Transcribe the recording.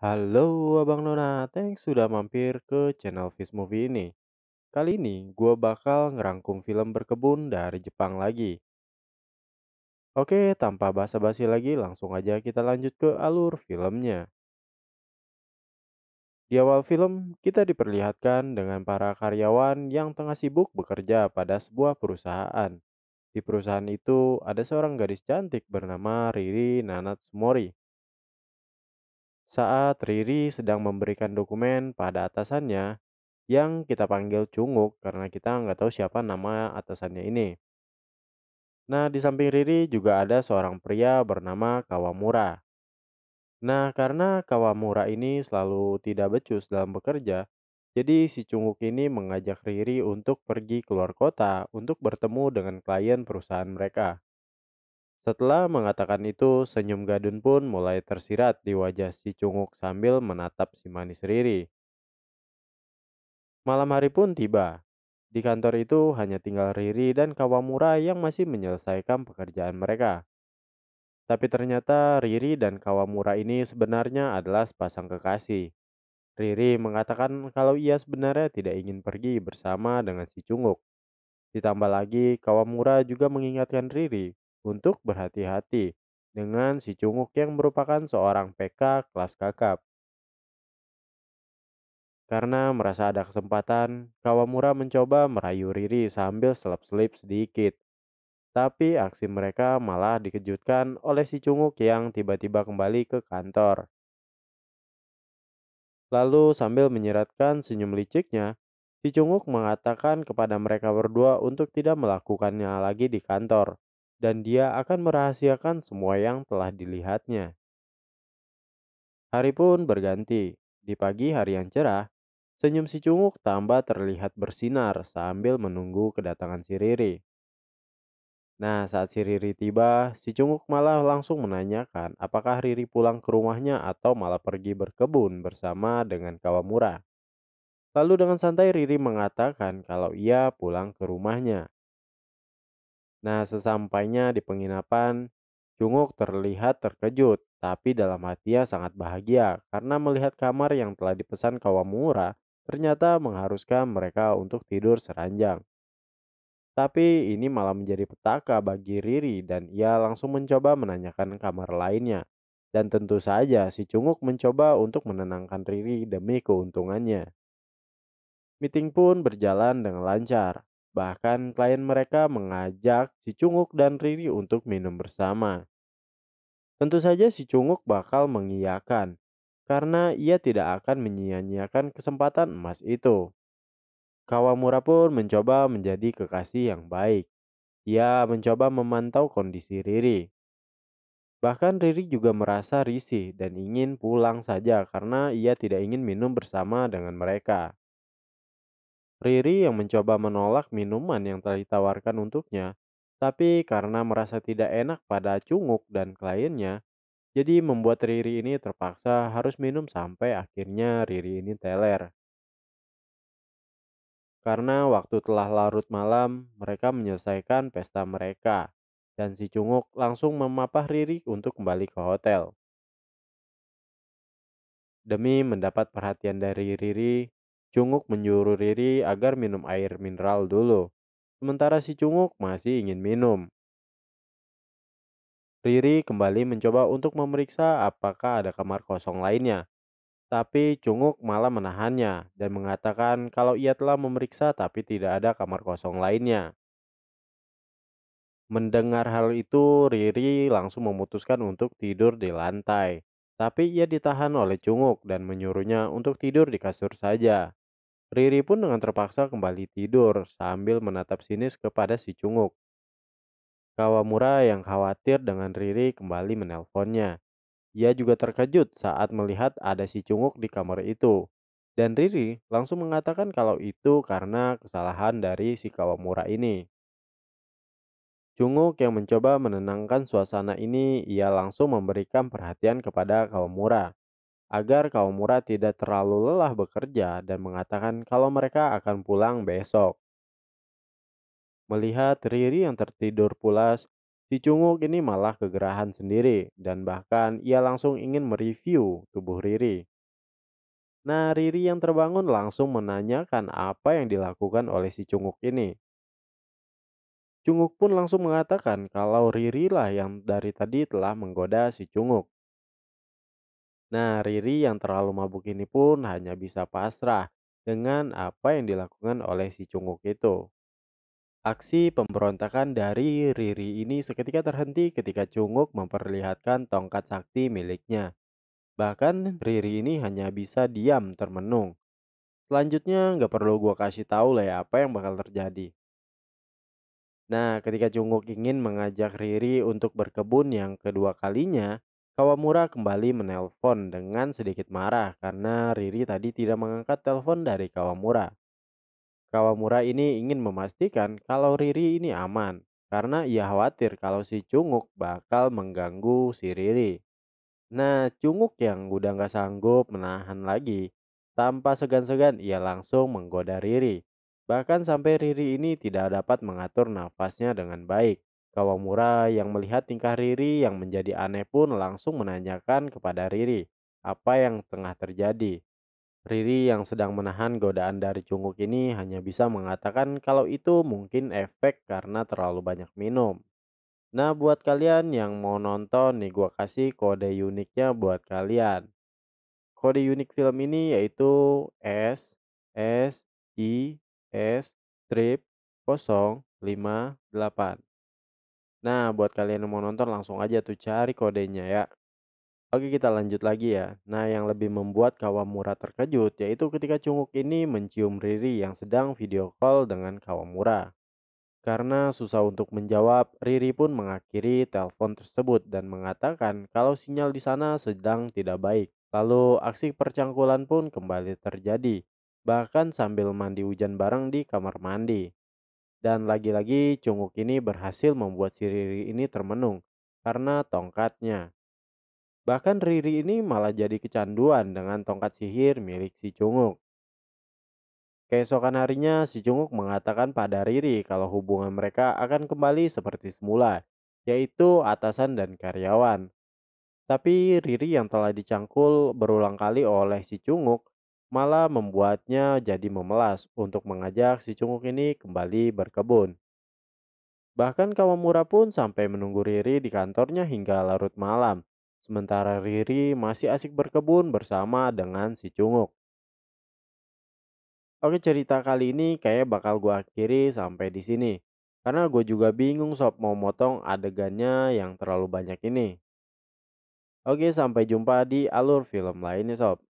Halo Abang Nona, thanks sudah mampir ke channel Fish Movie ini. Kali ini gue bakal ngerangkum film berkebun dari Jepang lagi. Oke, tanpa basa-basi lagi langsung aja kita lanjut ke alur filmnya. Di awal film, kita diperlihatkan dengan para karyawan yang tengah sibuk bekerja pada sebuah perusahaan. Di perusahaan itu, ada seorang gadis cantik bernama Riri Nanatsumori saat Riri sedang memberikan dokumen pada atasannya yang kita panggil Cunguk karena kita nggak tahu siapa nama atasannya ini. Nah, di samping Riri juga ada seorang pria bernama Kawamura. Nah, karena Kawamura ini selalu tidak becus dalam bekerja, jadi si Cunguk ini mengajak Riri untuk pergi keluar kota untuk bertemu dengan klien perusahaan mereka. Setelah mengatakan itu, senyum gadun pun mulai tersirat di wajah si cunguk sambil menatap si manis riri. Malam hari pun tiba. Di kantor itu hanya tinggal Riri dan Kawamura yang masih menyelesaikan pekerjaan mereka. Tapi ternyata Riri dan Kawamura ini sebenarnya adalah sepasang kekasih. Riri mengatakan kalau ia sebenarnya tidak ingin pergi bersama dengan si Cunguk. Ditambah lagi, Kawamura juga mengingatkan Riri untuk berhati-hati dengan si cunguk yang merupakan seorang PK kelas kakap. Karena merasa ada kesempatan, Kawamura mencoba merayu Riri sambil selap-selip sedikit. Tapi aksi mereka malah dikejutkan oleh si Cunguk yang tiba-tiba kembali ke kantor. Lalu sambil menyiratkan senyum liciknya, si Cunguk mengatakan kepada mereka berdua untuk tidak melakukannya lagi di kantor dan dia akan merahasiakan semua yang telah dilihatnya. Hari pun berganti. Di pagi hari yang cerah, senyum si cunguk tambah terlihat bersinar sambil menunggu kedatangan si Riri. Nah, saat si Riri tiba, si Cunguk malah langsung menanyakan apakah Riri pulang ke rumahnya atau malah pergi berkebun bersama dengan Kawamura. Lalu dengan santai Riri mengatakan kalau ia pulang ke rumahnya. Nah, sesampainya di penginapan, Jungkook terlihat terkejut, tapi dalam hatinya sangat bahagia karena melihat kamar yang telah dipesan Kawamura ternyata mengharuskan mereka untuk tidur seranjang. Tapi ini malah menjadi petaka bagi Riri dan ia langsung mencoba menanyakan kamar lainnya. Dan tentu saja si Cunguk mencoba untuk menenangkan Riri demi keuntungannya. Meeting pun berjalan dengan lancar. Bahkan klien mereka mengajak si Cunguk dan Riri untuk minum bersama. Tentu saja si Cunguk bakal mengiyakan karena ia tidak akan menyia-nyiakan kesempatan emas itu. Kawamura pun mencoba menjadi kekasih yang baik. Ia mencoba memantau kondisi Riri. Bahkan Riri juga merasa risih dan ingin pulang saja karena ia tidak ingin minum bersama dengan mereka. Riri yang mencoba menolak minuman yang telah ditawarkan untuknya, tapi karena merasa tidak enak pada Cunguk dan kliennya, jadi membuat Riri ini terpaksa harus minum sampai akhirnya Riri ini teler. Karena waktu telah larut malam, mereka menyelesaikan pesta mereka, dan si Cunguk langsung memapah Riri untuk kembali ke hotel. Demi mendapat perhatian dari Riri, Cunguk menyuruh Riri agar minum air mineral dulu. Sementara si Cunguk masih ingin minum. Riri kembali mencoba untuk memeriksa apakah ada kamar kosong lainnya. Tapi Cunguk malah menahannya dan mengatakan kalau ia telah memeriksa tapi tidak ada kamar kosong lainnya. Mendengar hal itu, Riri langsung memutuskan untuk tidur di lantai. Tapi ia ditahan oleh Cunguk dan menyuruhnya untuk tidur di kasur saja. Riri pun dengan terpaksa kembali tidur sambil menatap sinis kepada si cunguk. Kawamura yang khawatir dengan Riri kembali menelponnya. Ia juga terkejut saat melihat ada si cunguk di kamar itu. Dan Riri langsung mengatakan kalau itu karena kesalahan dari si Kawamura ini. Cunguk yang mencoba menenangkan suasana ini, ia langsung memberikan perhatian kepada Kawamura agar kaum murah tidak terlalu lelah bekerja dan mengatakan kalau mereka akan pulang besok. Melihat Riri yang tertidur pulas, si Cunguk ini malah kegerahan sendiri dan bahkan ia langsung ingin mereview tubuh Riri. Nah, Riri yang terbangun langsung menanyakan apa yang dilakukan oleh si Cunguk ini. Cunguk pun langsung mengatakan kalau Riri lah yang dari tadi telah menggoda si Cunguk. Nah, Riri yang terlalu mabuk ini pun hanya bisa pasrah dengan apa yang dilakukan oleh si cunguk itu. Aksi pemberontakan dari Riri ini seketika terhenti ketika Cunguk memperlihatkan tongkat sakti miliknya. Bahkan Riri ini hanya bisa diam termenung. Selanjutnya nggak perlu gue kasih tahu lah ya apa yang bakal terjadi. Nah ketika Jungkook ingin mengajak Riri untuk berkebun yang kedua kalinya, Kawamura kembali menelpon dengan sedikit marah karena Riri tadi tidak mengangkat telepon dari Kawamura. Kawamura ini ingin memastikan kalau Riri ini aman karena ia khawatir kalau si Cunguk bakal mengganggu si Riri. Nah, Cunguk yang udah gak sanggup menahan lagi, tanpa segan-segan ia langsung menggoda Riri. Bahkan sampai Riri ini tidak dapat mengatur nafasnya dengan baik. Kawamura yang melihat tingkah Riri yang menjadi aneh pun langsung menanyakan kepada Riri apa yang tengah terjadi. Riri yang sedang menahan godaan dari cunguk ini hanya bisa mengatakan kalau itu mungkin efek karena terlalu banyak minum. Nah buat kalian yang mau nonton nih gua kasih kode uniknya buat kalian. Kode unik film ini yaitu S S I S trip 058. Nah, buat kalian yang mau nonton langsung aja tuh cari kodenya ya. Oke kita lanjut lagi ya. Nah yang lebih membuat Kawamura terkejut yaitu ketika Cunguk ini mencium Riri yang sedang video call dengan Kawamura. Karena susah untuk menjawab, Riri pun mengakhiri telepon tersebut dan mengatakan kalau sinyal di sana sedang tidak baik. Lalu aksi percangkulan pun kembali terjadi, bahkan sambil mandi hujan bareng di kamar mandi. Dan lagi-lagi Junguk ini berhasil membuat si Riri ini termenung karena tongkatnya. Bahkan Riri ini malah jadi kecanduan dengan tongkat sihir milik si Junguk. Keesokan harinya, si Junguk mengatakan pada Riri kalau hubungan mereka akan kembali seperti semula, yaitu atasan dan karyawan. Tapi Riri yang telah dicangkul berulang kali oleh si Junguk malah membuatnya jadi memelas untuk mengajak si cunguk ini kembali berkebun. Bahkan Kawamura pun sampai menunggu Riri di kantornya hingga larut malam, sementara Riri masih asik berkebun bersama dengan si cunguk. Oke cerita kali ini kayak bakal gue akhiri sampai di sini. Karena gue juga bingung sob mau motong adegannya yang terlalu banyak ini. Oke sampai jumpa di alur film lainnya sob.